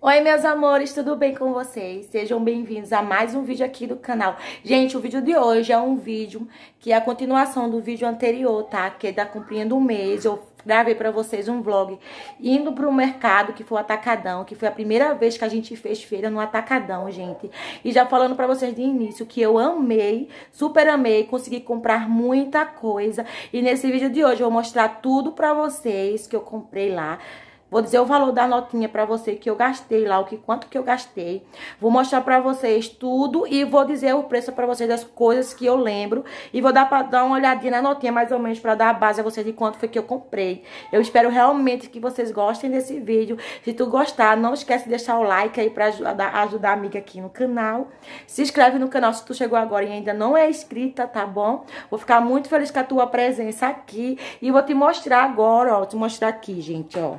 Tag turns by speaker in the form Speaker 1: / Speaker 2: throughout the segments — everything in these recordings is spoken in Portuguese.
Speaker 1: Oi, meus amores, tudo bem com vocês? Sejam bem-vindos a mais um vídeo aqui do canal. Gente, o vídeo de hoje é um vídeo que é a continuação do vídeo anterior, tá? Que tá cumprindo um mês, eu gravei pra vocês um vlog indo pro mercado, que foi o Atacadão, que foi a primeira vez que a gente fez feira no Atacadão, gente. E já falando pra vocês de início que eu amei, super amei, consegui comprar muita coisa. E nesse vídeo de hoje eu vou mostrar tudo pra vocês que eu comprei lá. Vou dizer o valor da notinha para você que eu gastei lá, o que quanto que eu gastei. Vou mostrar para vocês tudo e vou dizer o preço para vocês das coisas que eu lembro e vou dar para dar uma olhadinha na notinha mais ou menos para dar a base a vocês de quanto foi que eu comprei. Eu espero realmente que vocês gostem desse vídeo. Se tu gostar, não esquece de deixar o like aí para ajudar, ajudar a amiga aqui no canal. Se inscreve no canal se tu chegou agora e ainda não é inscrita, tá bom? Vou ficar muito feliz com a tua presença aqui e vou te mostrar agora, ó, te mostrar aqui, gente, ó.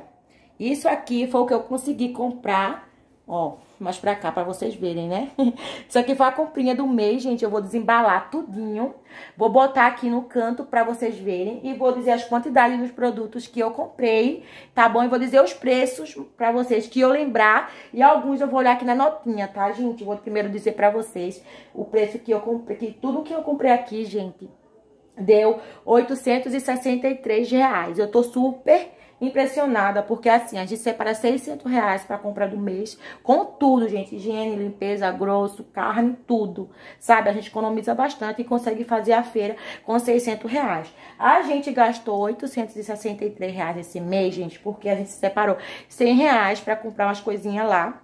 Speaker 1: Isso aqui foi o que eu consegui comprar, ó, mais pra cá pra vocês verem, né? Isso aqui foi a comprinha do mês, gente, eu vou desembalar tudinho. Vou botar aqui no canto pra vocês verem e vou dizer as quantidades dos produtos que eu comprei, tá bom? E vou dizer os preços pra vocês que eu lembrar e alguns eu vou olhar aqui na notinha, tá, gente? Vou primeiro dizer pra vocês o preço que eu comprei, que tudo que eu comprei aqui, gente, deu 863 reais. Eu tô super impressionada, porque assim, a gente separa 600 reais para compra do mês, com tudo, gente, higiene, limpeza, grosso, carne, tudo, sabe? A gente economiza bastante e consegue fazer a feira com 600 reais. A gente gastou 863 reais esse mês, gente, porque a gente separou 100 reais para comprar umas coisinhas lá,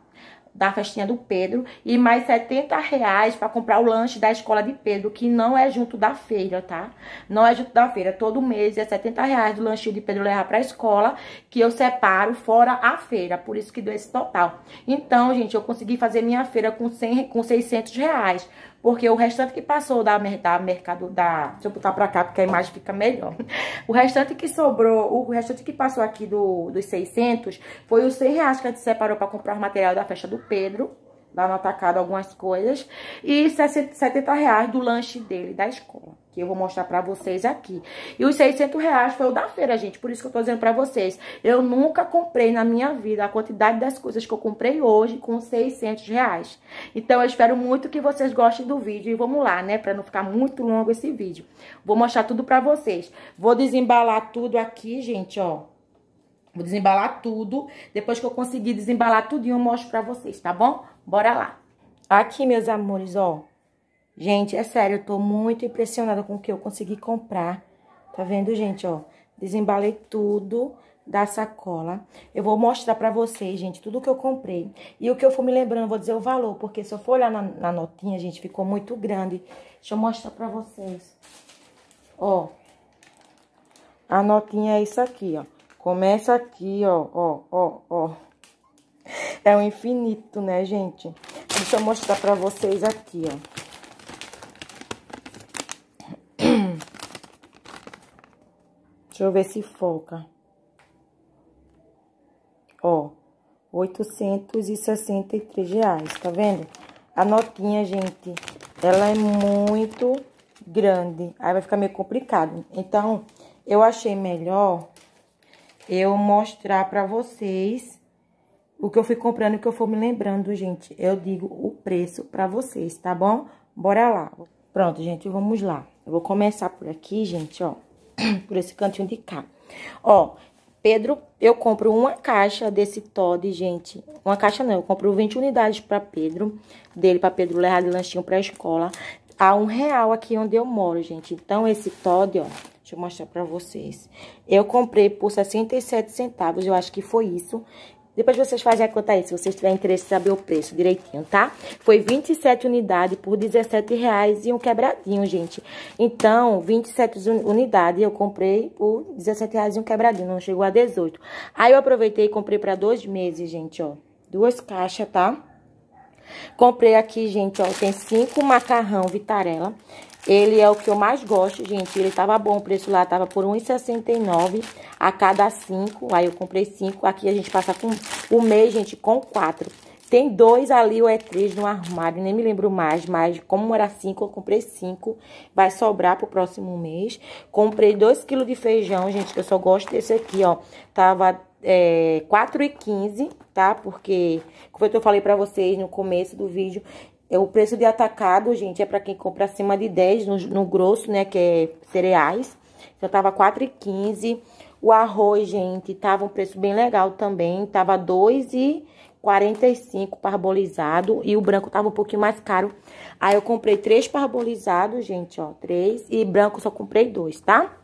Speaker 1: da festinha do Pedro e mais 70 reais para comprar o lanche da escola de Pedro, que não é junto da feira, tá? Não é junto da feira. Todo mês é 70 reais do lanche de Pedro levar para a escola, que eu separo fora a feira, por isso que deu esse total. Então, gente, eu consegui fazer minha feira com, 100, com 600 reais. Porque o restante que passou da, da mercado da... Deixa eu botar pra cá, porque a imagem fica melhor. O restante que sobrou, o restante que passou aqui do, dos 600, foi os 100 reais que a gente separou pra comprar o material da festa do Pedro. Lá no atacado, algumas coisas. E 70 reais do lanche dele, da escola que eu vou mostrar pra vocês aqui. E os 600 reais foi o da feira, gente, por isso que eu tô dizendo pra vocês. Eu nunca comprei na minha vida a quantidade das coisas que eu comprei hoje com 600 reais. Então, eu espero muito que vocês gostem do vídeo e vamos lá, né, pra não ficar muito longo esse vídeo. Vou mostrar tudo pra vocês. Vou desembalar tudo aqui, gente, ó. Vou desembalar tudo. Depois que eu conseguir desembalar tudinho, eu mostro pra vocês, tá bom? Bora lá. Aqui, meus amores, ó. Gente, é sério, eu tô muito impressionada com o que eu consegui comprar. Tá vendo, gente, ó? Desembalei tudo da sacola. Eu vou mostrar pra vocês, gente, tudo que eu comprei. E o que eu for me lembrando, vou dizer o valor, porque se eu for olhar na, na notinha, gente, ficou muito grande. Deixa eu mostrar pra vocês. Ó, a notinha é isso aqui, ó. Começa aqui, ó, ó, ó, ó. É o um infinito, né, gente? Deixa eu mostrar pra vocês aqui, ó. Deixa eu ver se foca. Ó, 863 reais, tá vendo? A notinha, gente, ela é muito grande. Aí vai ficar meio complicado. Então, eu achei melhor eu mostrar pra vocês o que eu fui comprando e o que eu for me lembrando, gente. Eu digo o preço pra vocês, tá bom? Bora lá. Pronto, gente, vamos lá. Eu vou começar por aqui, gente, ó. por esse cantinho de cá. Ó, Pedro, eu compro uma caixa desse Todd, gente. Uma caixa não, eu compro 20 unidades para Pedro, dele para Pedro levar de lanchinho para a escola, a um real aqui onde eu moro, gente. Então, esse Todd, ó, deixa eu mostrar para vocês. Eu comprei por 67 centavos, eu acho que foi isso. Depois vocês fazem a conta aí, se vocês tiverem interesse em saber o preço direitinho, tá? Foi 27 unidades por R$17,00 e um quebradinho, gente. Então, 27 unidades eu comprei por R$17,00 e um quebradinho, não chegou a 18. Aí eu aproveitei e comprei pra dois meses, gente, ó. Duas caixas, tá? Comprei aqui, gente, ó, tem cinco macarrão Vitarella. Ele é o que eu mais gosto, gente. Ele tava bom, o preço lá tava por R$1,69 a cada 5. Aí eu comprei 5. Aqui a gente passa com o mês, gente, com 4. Tem dois ali ou é três no armário, nem me lembro mais, mas como era cinco, eu comprei cinco. Vai sobrar pro próximo mês. Comprei dois quilos de feijão, gente, que eu só gosto desse aqui, ó. Tava é, 4,15, tá? Porque, como eu falei pra vocês no começo do vídeo, é, o preço de atacado, gente, é para quem compra acima de 10 no, no grosso, né, que é cereais. Então, tava 4,15. O arroz, gente, tava um preço bem legal também. Tava 2,45 parbolizado. E o branco tava um pouquinho mais caro. Aí, eu comprei três parbolizados, gente, ó. Três. E branco só comprei dois, Tá?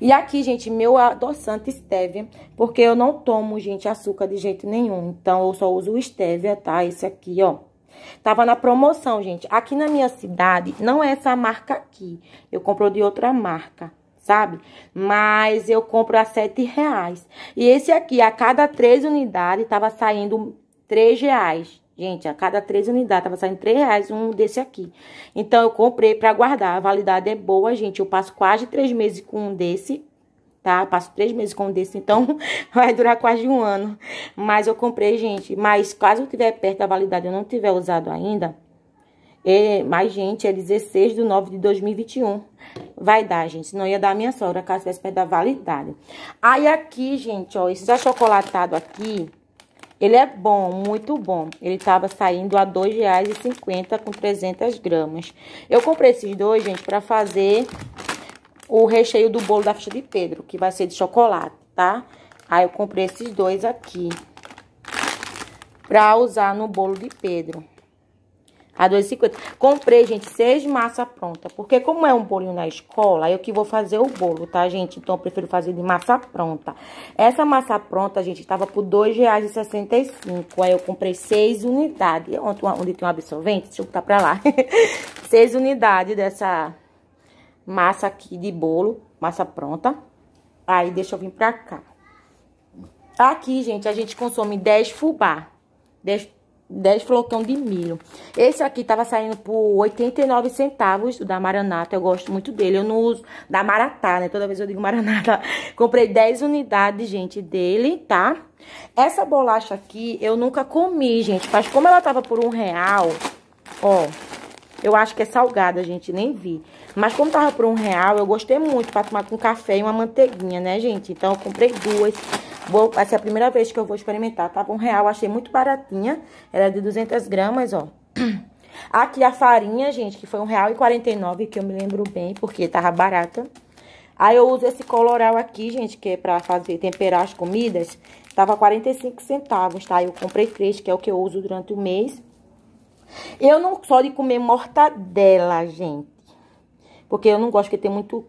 Speaker 1: E aqui, gente, meu adoçante estévia, porque eu não tomo, gente, açúcar de jeito nenhum. Então, eu só uso o estévia, tá? Esse aqui, ó. Tava na promoção, gente. Aqui na minha cidade, não é essa marca aqui. Eu compro de outra marca, sabe? Mas eu compro a sete reais. E esse aqui, a cada três unidades, tava saindo três reais. Gente, a cada três unidades tava saindo três reais um desse aqui. Então, eu comprei pra guardar. A validade é boa, gente. Eu passo quase três meses com um desse tá? passo três meses com um desse, então vai durar quase um ano. Mas eu comprei, gente. Mas caso eu tiver perto da validade eu não tiver usado ainda, é, mas, gente, é 16 de 9 de 2021. Vai dar, gente. Senão ia dar a minha sogra, caso tivesse perto da validade. Aí aqui, gente, ó, esse achocolatado aqui, ele é bom, muito bom. Ele tava saindo a R$ 2,50 com 300 gramas. Eu comprei esses dois, gente, pra fazer o recheio do bolo da ficha de Pedro, que vai ser de chocolate, tá? Aí eu comprei esses dois aqui pra usar no bolo de Pedro. A 2,50. Comprei, gente, seis massa pronta. Porque como é um bolinho na escola, eu que vou fazer o bolo, tá, gente? Então, eu prefiro fazer de massa pronta. Essa massa pronta, gente, tava por R$2,65. 2,65. Aí eu comprei seis unidades. Onde, onde tem um absorvente? Deixa eu botar pra lá. seis unidades dessa massa aqui de bolo, massa pronta. Aí, deixa eu vir pra cá. Aqui, gente, a gente consome 10 fubá. 10, 10 flocão de milho. Esse aqui tava saindo por 89 centavos, o da Maranata. Eu gosto muito dele. Eu não uso da Maratá, né? Toda vez eu digo Maranata. Comprei 10 unidades, gente, dele, tá? Essa bolacha aqui eu nunca comi, gente. Mas como ela tava por um real, ó... Eu acho que é salgada, gente, nem vi. Mas como tava por um real, eu gostei muito pra tomar com café e uma manteiguinha, né, gente? Então eu comprei duas. Vou, essa é a primeira vez que eu vou experimentar, Tava tá? um real, achei muito baratinha. Era de 200 gramas, ó. Aqui a farinha, gente, que foi um real e 49, que eu me lembro bem, porque tava barata. Aí eu uso esse coloral aqui, gente, que é pra fazer, temperar as comidas. Tava 45 centavos, tá? Eu comprei três, que é o que eu uso durante o mês. Eu não sou de comer mortadela, gente. Porque eu não gosto, que tem muito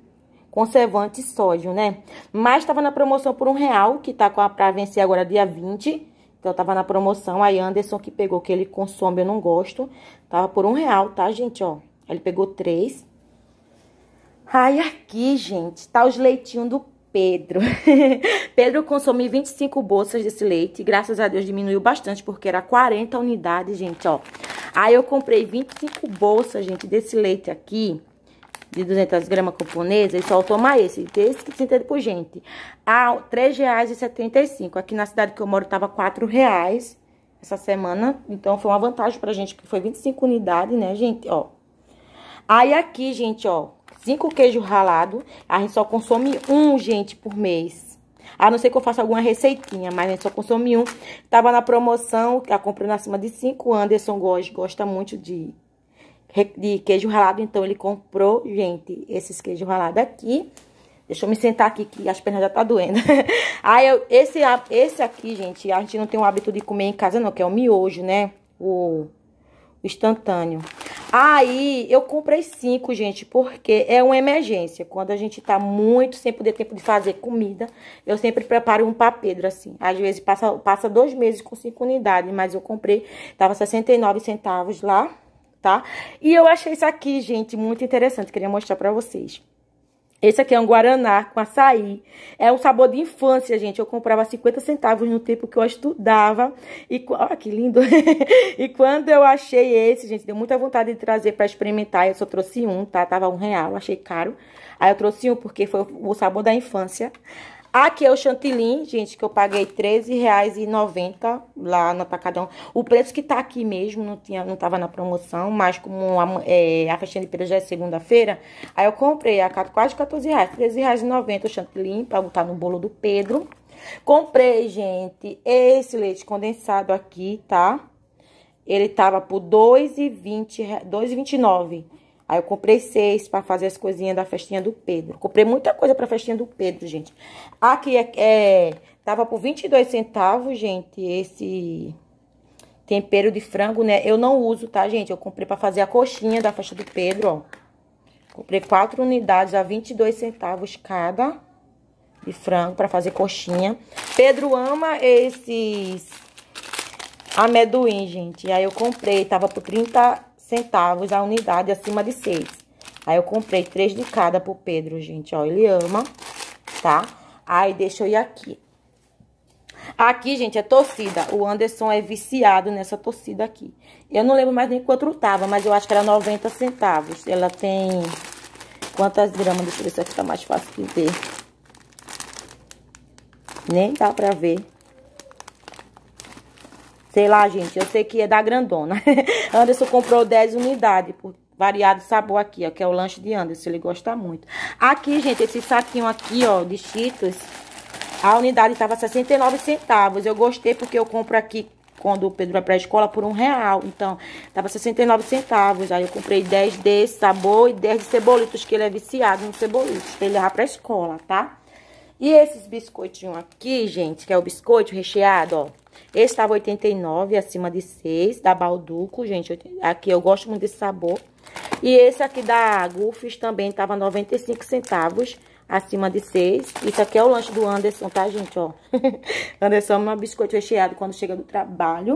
Speaker 1: conservante e sódio, né? Mas tava na promoção por um real, que tá com a, pra vencer agora dia 20. Então tava na promoção, aí Anderson que pegou, que ele consome, eu não gosto. Tava por um real, tá, gente, ó. Ele pegou três. Aí aqui, gente, tá os leitinhos do Pedro. Pedro consome 25 bolsas desse leite. Graças a Deus diminuiu bastante, porque era 40 unidades, gente, ó. Aí eu comprei 25 bolsas, gente, desse leite aqui de 200 gramas camponesa e só tomar esse, Desse que se entende por gente. A ah, R$ 3,75. Aqui na cidade que eu moro tava R$ reais essa semana, então foi uma vantagem pra gente, porque foi 25 unidades, né, gente, ó. Aí aqui, gente, ó, cinco queijos ralados. A gente só consome um, gente, por mês. A não ser que eu faça alguma receitinha, mas a gente só consome um. Tava na promoção, a na cima de cinco. Anderson gosta, gosta muito de, de queijo ralado, então ele comprou, gente, esses queijos ralados aqui. Deixa eu me sentar aqui, que as pernas já tá doendo. Aí, eu, esse, esse aqui, gente, a gente não tem o hábito de comer em casa, não, que é o miojo, né? O instantâneo. Aí, eu comprei cinco, gente, porque é uma emergência. Quando a gente tá muito sem poder tempo de fazer comida, eu sempre preparo um pra Pedro, assim. Às vezes passa, passa dois meses com cinco unidades, mas eu comprei, tava 69 centavos lá, tá? E eu achei isso aqui, gente, muito interessante, queria mostrar pra vocês. Esse aqui é um Guaraná com açaí. É um sabor de infância, gente. Eu comprava 50 centavos no tempo que eu estudava. E olha que lindo. e quando eu achei esse, gente, deu muita vontade de trazer para experimentar. Eu só trouxe um, tá? Tava um real, achei caro. Aí eu trouxe um porque foi o sabor da infância. Aqui é o chantilly, gente, que eu paguei R$13,90 lá no Atacadão. O preço que tá aqui mesmo, não, tinha, não tava na promoção, mas como a, é, a festinha de Pira já é segunda-feira, aí eu comprei a quase R$14,00, R$13,90 o chantilly pra botar no bolo do Pedro. Comprei, gente, esse leite condensado aqui, tá? Ele tava por R$2,29. Aí eu comprei seis para fazer as coisinhas da festinha do Pedro. comprei muita coisa pra festinha do Pedro, gente. Aqui é, é, tava por 22 centavos, gente, esse tempero de frango, né? Eu não uso, tá, gente? Eu comprei pra fazer a coxinha da festa do Pedro, ó. Comprei quatro unidades a 22 centavos cada de frango para fazer coxinha. Pedro ama esses amendoim, gente. aí eu comprei, tava por 30 centavos a unidade acima de 6. Aí eu comprei três de cada pro Pedro, gente, ó, ele ama, tá? Aí deixa eu ir aqui. Aqui, gente, é torcida. O Anderson é viciado nessa torcida aqui. Eu não lembro mais nem quanto tava, mas eu acho que era 90 centavos. Ela tem... Quantas gramas? Deixa eu ver se aqui tá mais fácil de ver. Nem dá pra ver. Sei lá, gente, eu sei que é da grandona. Anderson comprou 10 unidades, por variado sabor aqui, ó, que é o lanche de Anderson, ele gosta muito. Aqui, gente, esse saquinho aqui, ó, de Cheetos, a unidade tava 69 centavos. Eu gostei porque eu compro aqui quando o Pedro vai pra escola por um real. Então, tava 69 centavos. Aí eu comprei 10 desse sabor e 10 de cebolitos, que ele é viciado no cebolitos, pra ele levar pra escola, tá? E esses biscoitinhos aqui, gente, que é o biscoito recheado, ó. Esse tava 89, acima de 6, da Balduco, gente. Aqui eu gosto muito desse sabor. E esse aqui da Gufis também tava 95 centavos, acima de 6. Isso aqui é o lanche do Anderson, tá, gente? Ó, Anderson é um biscoito recheado quando chega do trabalho.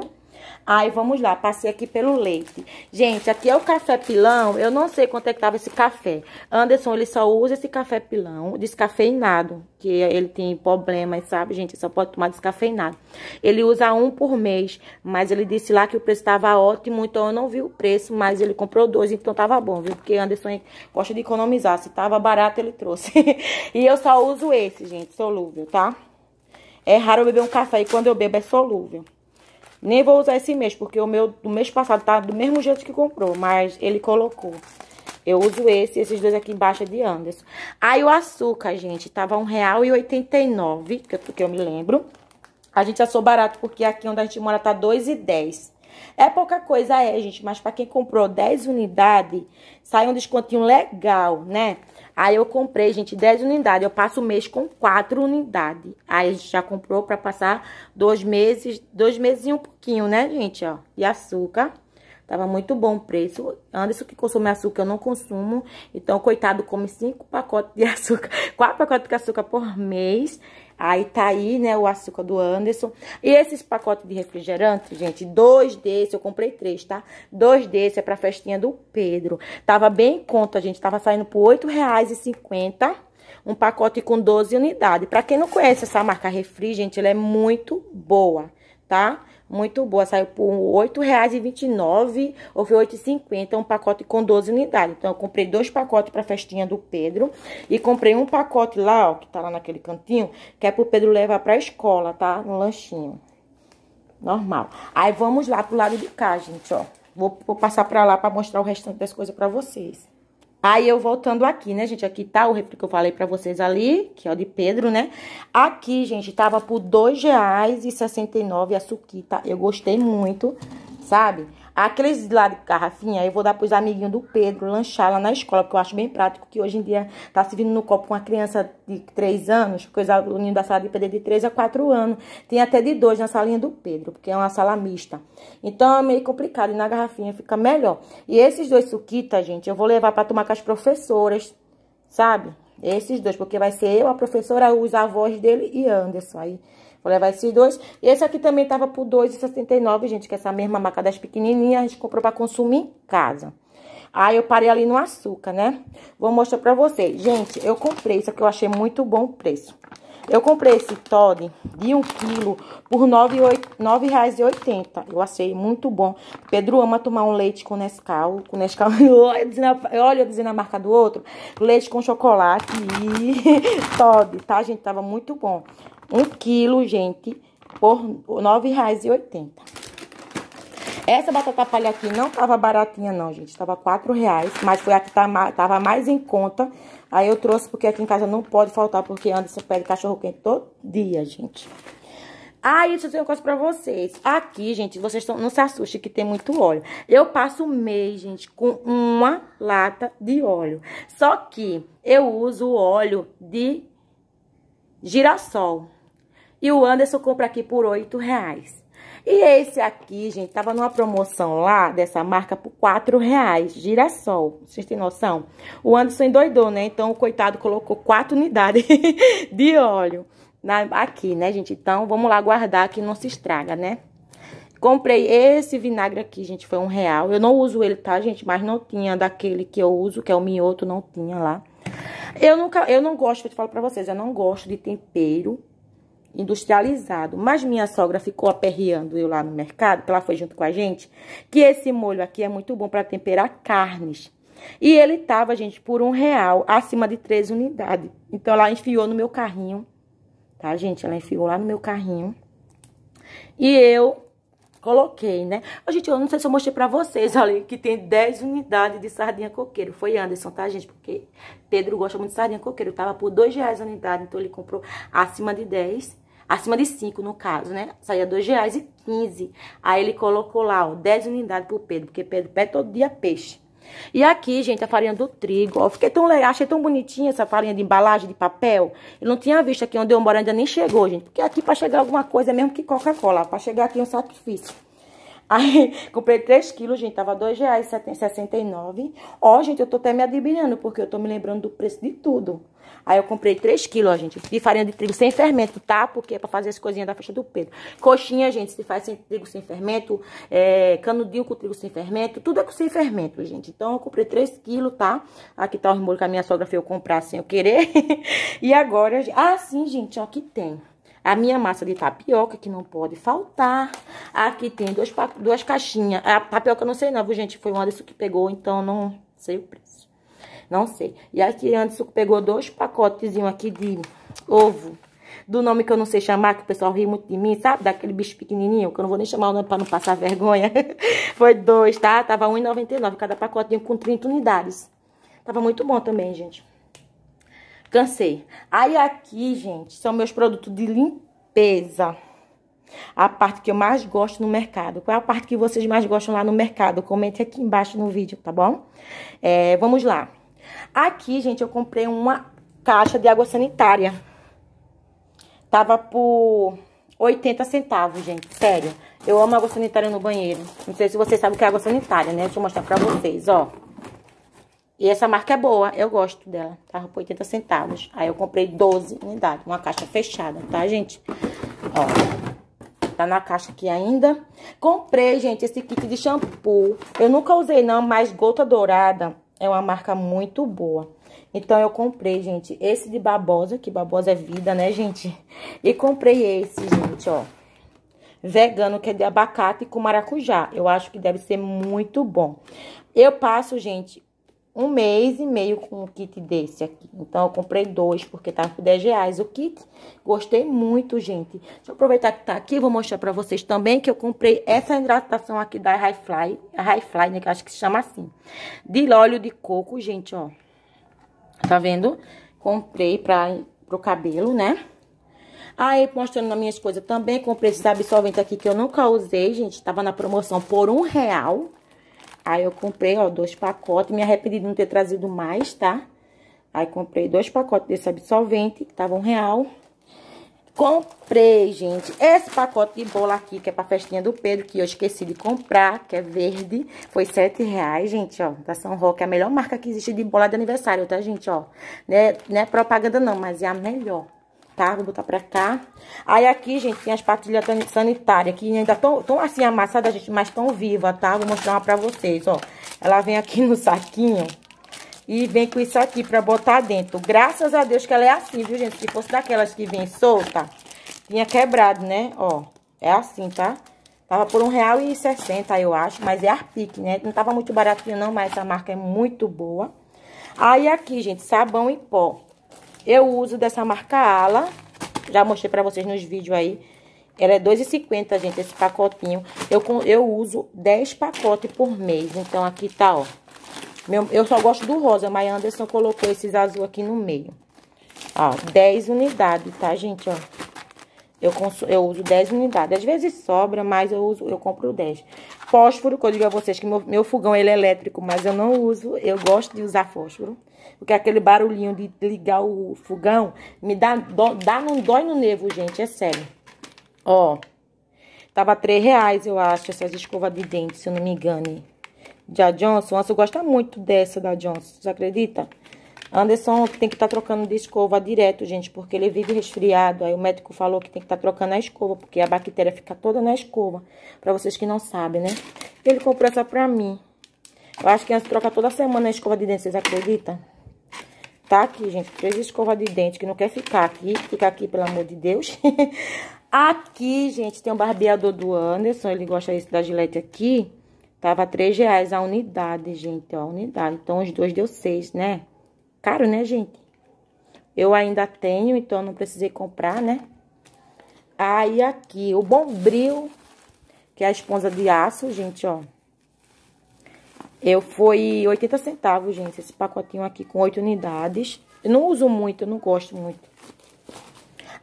Speaker 1: Aí, vamos lá, passei aqui pelo leite. Gente, aqui é o café pilão, eu não sei quanto é que tava esse café. Anderson, ele só usa esse café pilão, descafeinado, que ele tem problemas, sabe, gente? Só pode tomar descafeinado. Ele usa um por mês, mas ele disse lá que o preço tava ótimo, então eu não vi o preço, mas ele comprou dois, então tava bom, viu? Porque Anderson gosta de economizar, se tava barato ele trouxe. e eu só uso esse, gente, solúvel, tá? É raro eu beber um café e quando eu bebo é solúvel. Nem vou usar esse mês, porque o meu do mês passado tá do mesmo jeito que comprou, mas ele colocou. Eu uso esse, esses dois aqui embaixo é de Anderson. Aí o açúcar, gente, tava R$1,89, que, que eu me lembro. A gente achou barato, porque aqui onde a gente mora tá R$2,10. É pouca coisa, é, gente, mas pra quem comprou 10 unidades, sai um descontinho legal, né? Aí eu comprei, gente, 10 unidades. Eu passo o mês com 4 unidades. Aí a gente já comprou pra passar dois meses, dois meses e um pouquinho, né, gente, ó. E açúcar. Tava muito bom o preço. Anderson que consome açúcar, eu não consumo. Então, coitado, come cinco pacotes de açúcar, quatro pacotes de açúcar por mês. Aí tá aí, né, o açúcar do Anderson. E esses pacotes de refrigerante, gente, dois desses, eu comprei três, tá? Dois desses é pra festinha do Pedro. Tava bem em conta, gente, tava saindo por R$ 8,50 um pacote com 12 unidades. Pra quem não conhece essa marca Refri, gente, ela é muito boa, tá? Muito boa, saiu por R$ 8,29 ou foi R$ 8,50, um pacote com 12 unidades. Então, eu comprei dois pacotes para festinha do Pedro e comprei um pacote lá, ó, que tá lá naquele cantinho, que é pro Pedro levar pra escola, tá? No lanchinho. Normal. Aí, vamos lá pro lado de cá, gente, ó. Vou, vou passar pra lá para mostrar o restante das coisas pra vocês. Aí eu voltando aqui, né, gente? Aqui tá o refri que eu falei pra vocês ali, que é o de Pedro, né? Aqui, gente, tava por R$2,69 a suquita. Eu gostei muito, sabe? Aqueles lá de garrafinha eu vou dar pros amiguinhos do Pedro lanchar lá na escola, porque eu acho bem prático que hoje em dia tá servindo no copo com uma criança de 3 anos, porque os alunos da sala de Pedro de 3 a 4 anos. Tem até de 2 na salinha do Pedro, porque é uma sala mista. Então é meio complicado e na garrafinha fica melhor. E esses dois suquitas, gente, eu vou levar para tomar com as professoras, sabe? Esses dois, porque vai ser eu, a professora, os avós dele e Anderson aí. Vou levar esses dois. E esse aqui também tava por R$2,69, gente, que é essa mesma marca das pequenininhas. A gente comprou pra consumir em casa. Aí eu parei ali no açúcar, né? Vou mostrar pra vocês. Gente, eu comprei isso aqui, eu achei muito bom o preço. Eu comprei esse Todd de 1 um quilo por R$ 9,80. Eu achei muito bom. Pedro ama tomar um leite com Nescau. Com Nescau, olha eu dizendo a marca do outro. Leite com chocolate e Todd, tá, gente? Tava muito bom. Um quilo, gente, por R$ 9,80. Essa batata palha aqui não tava baratinha não, gente. Tava R$ reais, mas foi a que tá tava mais em conta. Aí eu trouxe porque aqui em casa não pode faltar, porque Anderson pede cachorro quente todo dia, gente. Aí, ah, deixa eu dizer uma coisa pra vocês. Aqui, gente, vocês tão, não se assustem que tem muito óleo. Eu passo um mês, gente, com uma lata de óleo. Só que eu uso óleo de girassol. E o Anderson compra aqui por 8 reais. E esse aqui, gente, tava numa promoção lá dessa marca por 4 reais, girassol. Vocês têm noção? O Anderson endoidou, né? Então, o coitado colocou 4 unidades de óleo na, aqui, né, gente? Então, vamos lá guardar que não se estraga, né? Comprei esse vinagre aqui, gente, foi um real. Eu não uso ele, tá, gente? Mas não tinha daquele que eu uso, que é o minhoto, não tinha lá. Eu nunca, eu não gosto, eu te falo pra vocês, eu não gosto de tempero industrializado. Mas minha sogra ficou aperreando eu lá no mercado, que ela foi junto com a gente, que esse molho aqui é muito bom para temperar carnes. E ele tava, gente, por um real, acima de três unidades. Então, ela enfiou no meu carrinho, tá, gente? Ela enfiou lá no meu carrinho. E eu coloquei, né? Oh, gente, eu não sei se eu mostrei pra vocês, olha, que tem 10 unidades de sardinha coqueiro. Foi Anderson, tá, gente? Porque Pedro gosta muito de sardinha coqueiro. Tava por dois reais a unidade, então ele comprou acima de 10 acima de 5 no caso, né? Saía R$ 2,15. Aí ele colocou lá, ó, 10 unidades pro Pedro, porque Pedro pede todo dia peixe. E aqui, gente, a farinha do trigo, ó, fiquei tão legal, achei tão bonitinha essa farinha de embalagem, de papel. Eu não tinha visto aqui onde eu moro, ainda nem chegou, gente, porque aqui para chegar alguma coisa, é mesmo que Coca-Cola, para chegar aqui é um sacrifício. Aí, comprei 3 quilos, gente, tava R$2,69. Ó, gente, eu tô até me admirando, porque eu tô me lembrando do preço de tudo. Aí eu comprei 3 quilos, ó, gente, de farinha de trigo sem fermento, tá? Porque é pra fazer as coisinhas da festa do Pedro. Coxinha, gente, se faz sem trigo sem fermento, é, canudinho com trigo sem fermento, tudo é com sem fermento, gente. Então eu comprei 3 quilos, tá? Aqui tá o molho que a minha sogra fez eu comprar sem eu querer. e agora, ah, sim, gente, ó, aqui tem a minha massa de tapioca, que não pode faltar. Aqui tem dois, duas caixinhas. A tapioca eu não sei não, viu, gente? Foi uma dessas que pegou, então não sei o preço. Não sei. E aqui, antes, pegou dois pacotezinhos aqui de ovo. Do nome que eu não sei chamar, que o pessoal ri muito de mim, sabe? Daquele bicho pequenininho, que eu não vou nem chamar o nome pra não passar vergonha. Foi dois, tá? Tava R$1,99 cada pacotinho com 30 unidades. Tava muito bom também, gente. Cansei. Aí aqui, gente, são meus produtos de limpeza. A parte que eu mais gosto no mercado. Qual é a parte que vocês mais gostam lá no mercado? Comente aqui embaixo no vídeo, tá bom? É, vamos lá. Aqui, gente, eu comprei uma caixa de água sanitária. Tava por 80 centavos, gente. Sério. Eu amo água sanitária no banheiro. Não sei se vocês sabem o que é água sanitária, né? Deixa eu mostrar pra vocês, ó. E essa marca é boa, eu gosto dela. Tava por 80 centavos. Aí eu comprei 12 unidades, uma caixa fechada, tá, gente? Ó, tá na caixa aqui ainda. Comprei, gente, esse kit de shampoo. Eu nunca usei, não, mas gota dourada. É uma marca muito boa. Então, eu comprei, gente, esse de babosa, que babosa é vida, né, gente? E comprei esse, gente, ó. Vegano, que é de abacate com maracujá. Eu acho que deve ser muito bom. Eu passo, gente, um mês e meio com um kit desse aqui. Então, eu comprei dois, porque tá por 10 reais o kit. Gostei muito, gente. Deixa eu aproveitar que tá aqui, vou mostrar pra vocês também que eu comprei essa hidratação aqui da High Fly. A High Fly, né, que eu acho que se chama assim. De óleo de coco, gente, ó. Tá vendo? Comprei pra, pro cabelo, né? Aí, mostrando as minhas coisas também, comprei esse absorvente aqui que eu nunca usei, gente. Tava na promoção por um real. Aí eu comprei, ó, dois pacotes. Me arrependi de não ter trazido mais, tá? Aí comprei dois pacotes desse absorvente, que tava um real. Comprei, gente, esse pacote de bolo aqui, que é pra festinha do Pedro, que eu esqueci de comprar, que é verde. Foi sete reais, gente, ó, da São Roque. A melhor marca que existe de bola é de aniversário, tá, gente, ó? Não é, não é propaganda não, mas é a melhor tá? Vou botar pra cá. Aí aqui, gente, tem as patilhas sanitárias, que ainda tão, tão assim amassadas, gente, mas tão viva, tá? Vou mostrar uma pra vocês, ó. Ela vem aqui no saquinho e vem com isso aqui pra botar dentro. Graças a Deus que ela é assim, viu, gente? Se fosse daquelas que vem solta, tinha quebrado, né? Ó, é assim, tá? Tava por R$1,60, eu acho, mas é arpique, né? Não tava muito baratinho não, mas essa marca é muito boa. Aí aqui, gente, sabão em pó. Eu uso dessa marca Ala. Já mostrei pra vocês nos vídeos aí. Ela é R$2,50, gente, esse pacotinho. Eu, eu uso 10 pacotes por mês. Então, aqui tá, ó. Meu, eu só gosto do rosa, mas Anderson colocou esses azul aqui no meio. Ó, 10 unidades, tá, gente, ó. Eu, eu uso 10 unidades. Às vezes sobra, mas eu uso, eu compro 10. Fósforo, que eu digo a vocês que meu, meu fogão ele é elétrico, mas eu não uso. Eu gosto de usar fósforo. Porque aquele barulhinho de ligar o fogão me dá, dó, dá não dói no nervo, gente. É sério. Ó. Tava 3 reais, eu acho, essas escovas de dente, se eu não me engano. Da Johnson. Nossa, eu gosto muito dessa da Johnson. Você acredita? Anderson tem que estar tá trocando de escova direto, gente, porque ele vive resfriado. Aí o médico falou que tem que estar tá trocando a escova, porque a bactéria fica toda na escova. Pra vocês que não sabem, né? Ele comprou essa pra mim. Eu acho que antes troca toda semana a escova de dente, vocês acreditam? Tá aqui, gente, três escovas de dente, que não quer ficar aqui. Fica aqui, pelo amor de Deus. aqui, gente, tem um barbeador do Anderson, ele gosta desse da Gillette aqui. Tava três reais a unidade, gente, ó, a unidade. Então, os dois deu seis, né? caro, né, gente? Eu ainda tenho, então não precisei comprar, né? Aí ah, aqui, o Bombril, que é a esponja de aço, gente, ó. Eu fui 80 centavos, gente, esse pacotinho aqui com 8 unidades. Eu não uso muito, eu não gosto muito.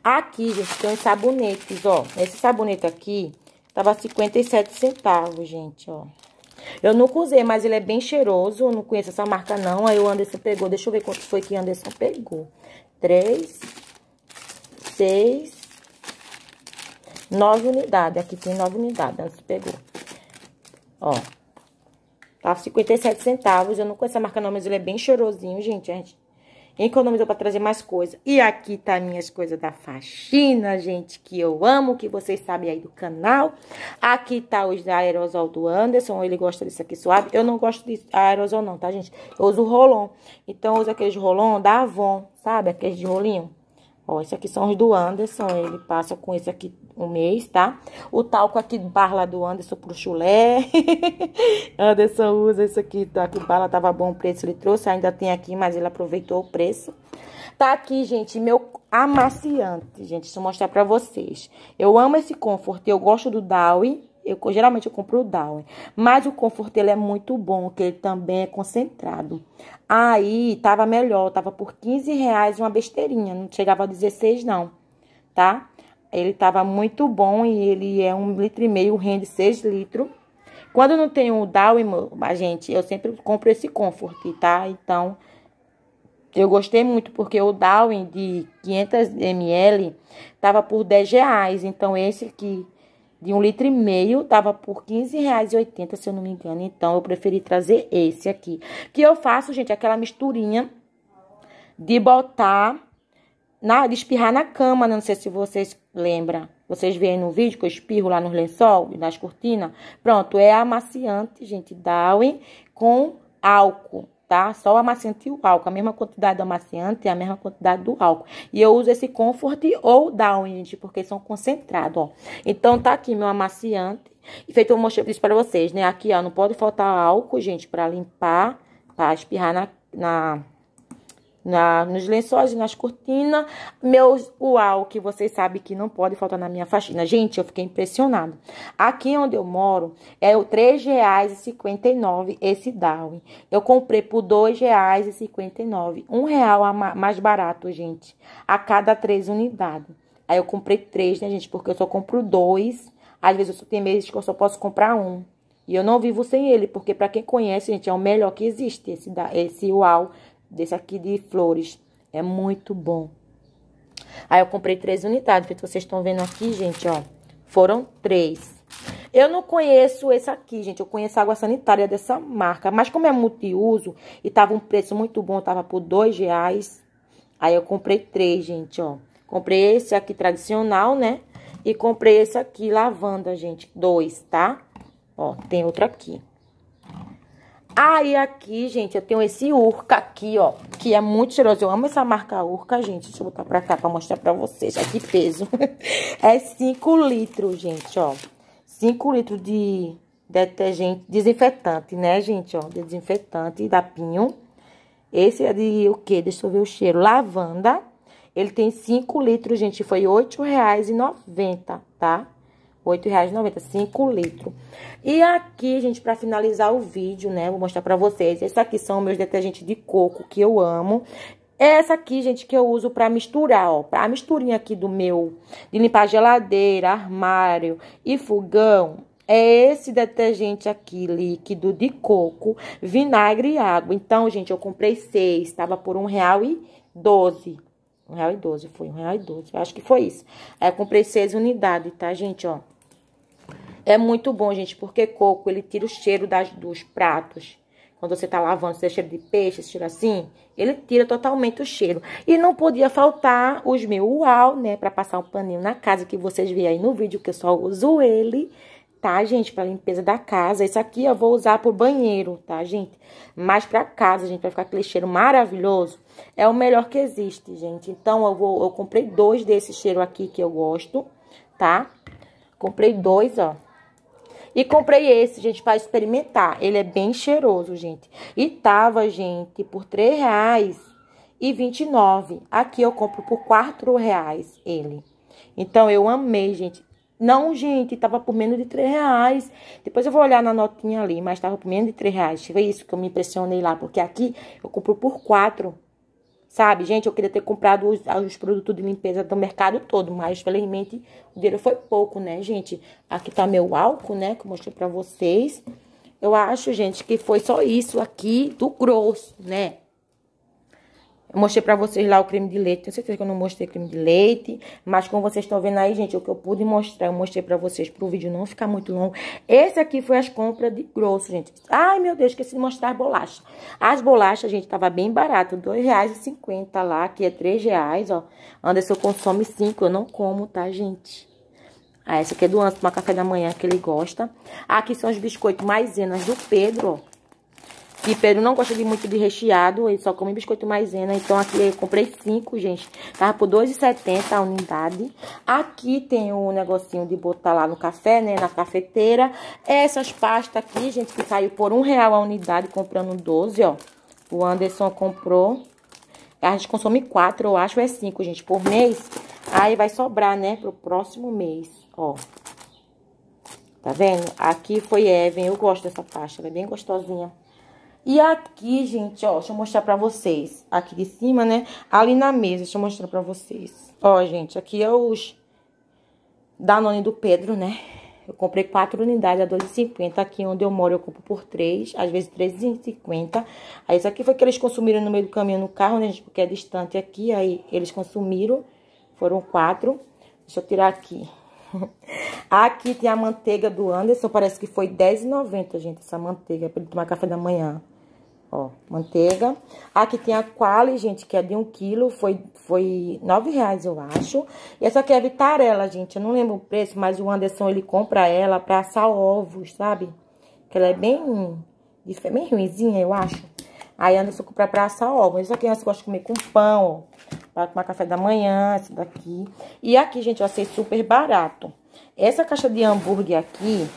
Speaker 1: Aqui, gente, tem os sabonetes, ó. Esse sabonete aqui tava 57 centavos, gente, ó. Eu nunca usei, mas ele é bem cheiroso. Eu não conheço essa marca, não. Aí o Anderson pegou. Deixa eu ver quanto foi que o Anderson pegou. Três, seis, nove unidades. Aqui tem nove unidades. Anderson pegou. Ó. Tá 57 centavos. Eu não conheço essa marca, não, mas ele é bem cheirosinho, gente. A gente Economizou para trazer mais coisa. E aqui tá minhas coisas da faxina, gente, que eu amo, que vocês sabem aí do canal. Aqui tá os da aerosol do Anderson, ele gosta disso aqui suave. Eu não gosto de aerosol não, tá, gente? Eu uso rolon. Então, eu uso aqueles rolon da Avon, sabe? Aqueles de rolinho. Ó, esse aqui são os do Anderson, ele passa com esse aqui um mês, tá? O talco aqui barla do Anderson pro chulé. Anderson usa esse aqui, tá? Que barla tava bom o preço, ele trouxe. Ainda tem aqui, mas ele aproveitou o preço. Tá aqui, gente, meu amaciante, gente. Deixa eu mostrar pra vocês. Eu amo esse conforto eu gosto do Dowie. Eu, geralmente eu compro o Down. Mas o Comfort ele é muito bom, que ele também é concentrado. Aí tava melhor, tava por 15 reais uma besteirinha, não chegava a 16 não, tá? Ele tava muito bom e ele é um litro e meio, rende 6 litros. Quando eu não tenho o Down, a gente, eu sempre compro esse Comfort, tá? Então, eu gostei muito porque o Darwin de 500 ml tava por 10 reais. Então esse aqui de um litro e meio, tava por R$15,80, se eu não me engano. Então, eu preferi trazer esse aqui. Que eu faço, gente, aquela misturinha de botar, na, de espirrar na cama, né? não sei se vocês lembram. Vocês veem no vídeo que eu espirro lá nos lençol e nas cortinas. Pronto, é amaciante, gente, Darwin, com álcool tá? Só o amaciante e o álcool. A mesma quantidade do amaciante e é a mesma quantidade do álcool. E eu uso esse Comfort ou Down, gente, porque são concentrados, ó. Então, tá aqui meu amaciante. E feito eu mostrei isso pra vocês, né? Aqui, ó, não pode faltar álcool, gente, pra limpar, pra espirrar na... na na, nos lençóis nas cortinas. Meu uau, que vocês sabem que não pode faltar na minha faxina. Gente, eu fiquei impressionada. Aqui onde eu moro é o R$ 3,59 esse Darwin. Eu comprei por R$ 2,59. Um real mais barato, gente. A cada três unidades. Aí eu comprei três, né, gente? Porque eu só compro dois. Às vezes eu, tenho meses que eu só posso comprar um. E eu não vivo sem ele, porque para quem conhece, gente, é o melhor que existe, esse, esse UAU desse aqui de flores. É muito bom. Aí eu comprei três unidades, que vocês estão vendo aqui, gente, ó. Foram três. Eu não conheço esse aqui, gente. Eu conheço a água sanitária dessa marca. Mas como é multiuso e tava um preço muito bom, tava por dois reais. Aí eu comprei três, gente, ó. Comprei esse aqui tradicional, né? E comprei esse aqui, lavanda, gente. Dois, tá? Ó, tem outro aqui. Aí ah, aqui, gente, eu tenho esse Urca aqui, ó, que é muito cheiroso. Eu amo essa marca Urca, gente. Deixa eu botar pra cá pra mostrar pra vocês. Aqui peso. é 5 litros, gente, ó. 5 litros de detergente, desinfetante, né, gente, ó. Desinfetante da Pinho. Esse é de o quê? Deixa eu ver o cheiro. Lavanda. Ele tem 5 litros, gente. Foi R$8,90, tá? R$8,90. 5 litros. E aqui, gente, para finalizar o vídeo, né, vou mostrar para vocês. Esses aqui são meus detergentes de coco que eu amo. Essa aqui, gente, que eu uso pra misturar, ó. A misturinha aqui do meu, de limpar geladeira, armário e fogão, é esse detergente aqui, líquido de coco, vinagre e água. Então, gente, eu comprei seis, tava por um real e doze. Um real e doze, foi um real e doze, acho que foi isso. Aí, eu comprei seis unidades, tá, gente, ó. É muito bom, gente, porque coco, ele tira o cheiro das, dos pratos. Quando você tá lavando, você cheiro de peixe, esse cheiro assim, ele tira totalmente o cheiro. E não podia faltar os meus uau, né, para passar um paninho na casa, que vocês viram aí no vídeo, que eu só uso ele, tá, gente, para limpeza da casa. Isso aqui eu vou usar pro banheiro, tá, gente? Mas para casa, gente, vai ficar aquele cheiro maravilhoso. É o melhor que existe, gente. Então, eu vou, eu comprei dois desse cheiro aqui que eu gosto, tá? Comprei dois, ó. E comprei esse, gente, para experimentar. Ele é bem cheiroso, gente. E tava, gente, por três reais e vinte e nove. Aqui eu compro por quatro reais ele. Então, eu amei, gente. Não, gente, tava por menos de R$3,00. reais. Depois eu vou olhar na notinha ali, mas tava por menos de 3 reais. Foi isso que eu me impressionei lá, porque aqui eu compro por R$4,00. Sabe, gente, eu queria ter comprado os, os produtos de limpeza do mercado todo, mas felizmente o dinheiro foi pouco, né, gente? Aqui tá meu álcool, né, que eu mostrei pra vocês. Eu acho, gente, que foi só isso aqui do grosso, né? Eu mostrei pra vocês lá o creme de leite. Tenho certeza que eu não mostrei creme de leite. Mas como vocês estão vendo aí, gente, o que eu pude mostrar, eu mostrei pra vocês pro vídeo não ficar muito longo. Esse aqui foi as compras de grosso, gente. Ai, meu Deus, esqueci de mostrar as bolachas. As bolachas, gente, tava bem barato. R$2,50 lá, que é R$3,00, ó. Anderson consome cinco eu não como, tá, gente? Ah, essa aqui é do Anderson, tomar café da manhã, que ele gosta. Aqui são os biscoitos maisenas do Pedro, ó. E Pedro não gosta de muito de recheado, ele só come biscoito maisena. Então aqui eu comprei cinco, gente. Tava por R$2,70 a unidade. Aqui tem o negocinho de botar lá no café, né? Na cafeteira. Essas pastas aqui, gente, que saiu por R$1,00 a unidade, comprando 12, ó. O Anderson comprou. A gente consome quatro, eu acho, é cinco, gente, por mês. Aí vai sobrar, né, pro próximo mês, ó. Tá vendo? Aqui foi Evan, eu gosto dessa pasta, ela é bem gostosinha. E aqui, gente, ó, deixa eu mostrar pra vocês. Aqui de cima, né? Ali na mesa, deixa eu mostrar pra vocês. Ó, gente, aqui é os Danone do Pedro, né? Eu comprei quatro unidades a 2,50. Aqui onde eu moro eu compro por três, às vezes 3,50. Aí isso aqui foi que eles consumiram no meio do caminho no carro, né, gente? Porque é distante aqui, aí eles consumiram. Foram quatro. Deixa eu tirar aqui. aqui tem a manteiga do Anderson, parece que foi R$10,90, gente, essa manteiga, pra ele tomar café da manhã. Ó, manteiga. Aqui tem a Quali, gente, que é de um quilo. Foi, foi nove reais, eu acho. E essa aqui é a Vitarela, gente. Eu não lembro o preço, mas o Anderson, ele compra ela pra assar ovos, sabe? Que ela é bem... Bem ruimzinha, eu acho. Aí Anderson compra pra assar ovos. Isso aqui Anderson gosta de comer com pão, ó. Pra tomar café da manhã, essa daqui. E aqui, gente, eu achei super barato. Essa caixa de hambúrguer aqui,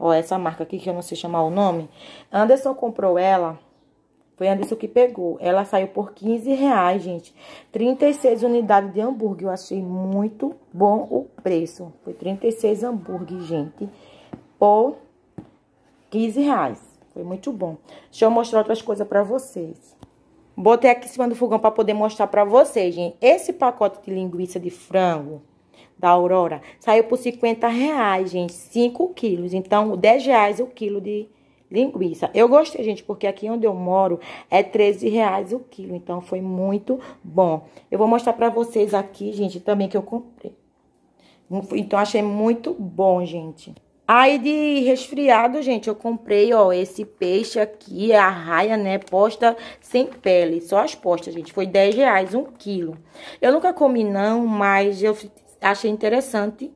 Speaker 1: Ó, essa marca aqui, que eu não sei chamar o nome. Anderson comprou ela. Foi Anderson que pegou. Ela saiu por 15 reais, gente. 36 unidades de hambúrguer. Eu achei muito bom o preço. Foi 36 hambúrguer, gente. Por 15 reais. Foi muito bom. Deixa eu mostrar outras coisas pra vocês. Botei aqui em cima do fogão pra poder mostrar pra vocês, gente. Esse pacote de linguiça de frango da Aurora, saiu por 50 reais, gente, 5 quilos. Então, 10 reais o quilo de linguiça. Eu gostei, gente, porque aqui onde eu moro é 13 reais o quilo, então foi muito bom. Eu vou mostrar pra vocês aqui, gente, também que eu comprei. Então, achei muito bom, gente. Aí, de resfriado, gente, eu comprei, ó, esse peixe aqui, é a raia, né, posta sem pele, só as postas, gente, foi 10 reais um quilo. Eu nunca comi, não, mas eu, achei interessante.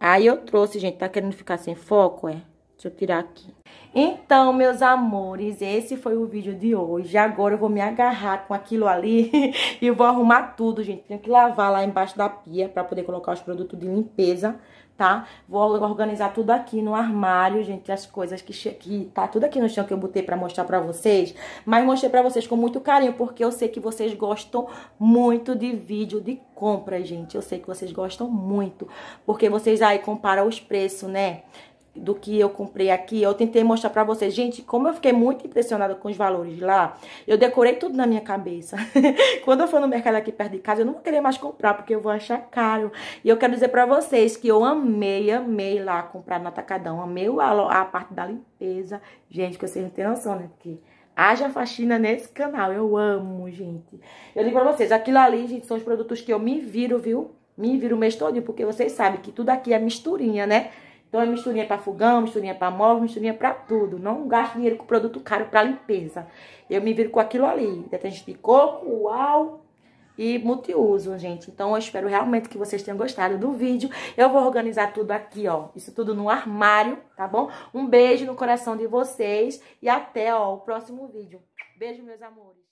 Speaker 1: Aí eu trouxe, gente, tá querendo ficar sem foco, é? Deixa eu tirar aqui. Então, meus amores, esse foi o vídeo de hoje. Agora eu vou me agarrar com aquilo ali e vou arrumar tudo, gente. Tenho que lavar lá embaixo da pia pra poder colocar os produtos de limpeza tá? Vou organizar tudo aqui no armário, gente, as coisas que, que tá tudo aqui no chão que eu botei pra mostrar pra vocês, mas mostrei pra vocês com muito carinho, porque eu sei que vocês gostam muito de vídeo de compra, gente, eu sei que vocês gostam muito, porque vocês aí comparam os preços, né? do que eu comprei aqui, eu tentei mostrar pra vocês. Gente, como eu fiquei muito impressionada com os valores lá, eu decorei tudo na minha cabeça. Quando eu for no mercado aqui perto de casa, eu não vou querer mais comprar, porque eu vou achar caro. E eu quero dizer pra vocês que eu amei, amei lá comprar no Atacadão. Amei a, a parte da limpeza. Gente, que vocês não têm noção, né? Porque... Haja faxina nesse canal, eu amo, gente. Eu digo pra vocês, aquilo ali, gente, são os produtos que eu me viro, viu? Me viro o mês todinho, porque vocês sabem que tudo aqui é misturinha, né? Então é misturinha para fogão, misturinha para móvel, misturinha para tudo. Não gasto dinheiro com produto caro para limpeza. Eu me viro com aquilo ali. Detergente de coco, uau, e multiuso, gente. Então, eu espero realmente que vocês tenham gostado do vídeo. Eu vou organizar tudo aqui, ó. Isso tudo no armário, tá bom? Um beijo no coração de vocês e até, ó, o próximo vídeo. Beijo, meus amores.